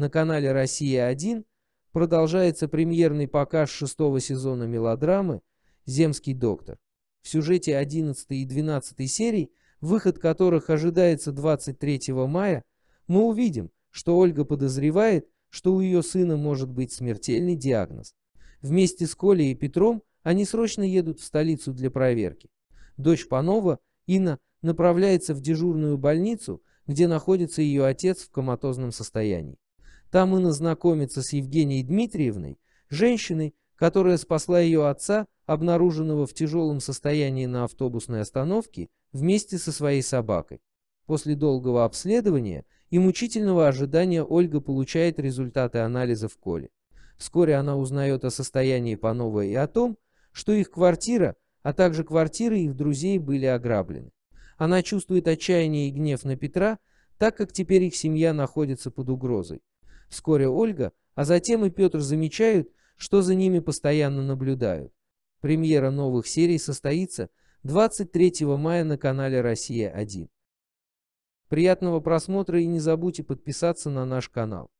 на канале «Россия-1» продолжается премьерный показ шестого сезона мелодрамы «Земский доктор». В сюжете 11 и 12 серий, выход которых ожидается 23 мая, мы увидим, что Ольга подозревает, что у ее сына может быть смертельный диагноз. Вместе с Колей и Петром они срочно едут в столицу для проверки. Дочь Панова, Инна, направляется в дежурную больницу, где находится ее отец в коматозном состоянии. Там Инна знакомится с Евгенией Дмитриевной, женщиной, которая спасла ее отца, обнаруженного в тяжелом состоянии на автобусной остановке, вместе со своей собакой. После долгого обследования и мучительного ожидания Ольга получает результаты анализа в Коле. Вскоре она узнает о состоянии Панова и о том, что их квартира, а также квартиры их друзей были ограблены. Она чувствует отчаяние и гнев на Петра, так как теперь их семья находится под угрозой. Вскоре Ольга, а затем и Петр замечают, что за ними постоянно наблюдают. Премьера новых серий состоится 23 мая на канале «Россия-1». Приятного просмотра и не забудьте подписаться на наш канал.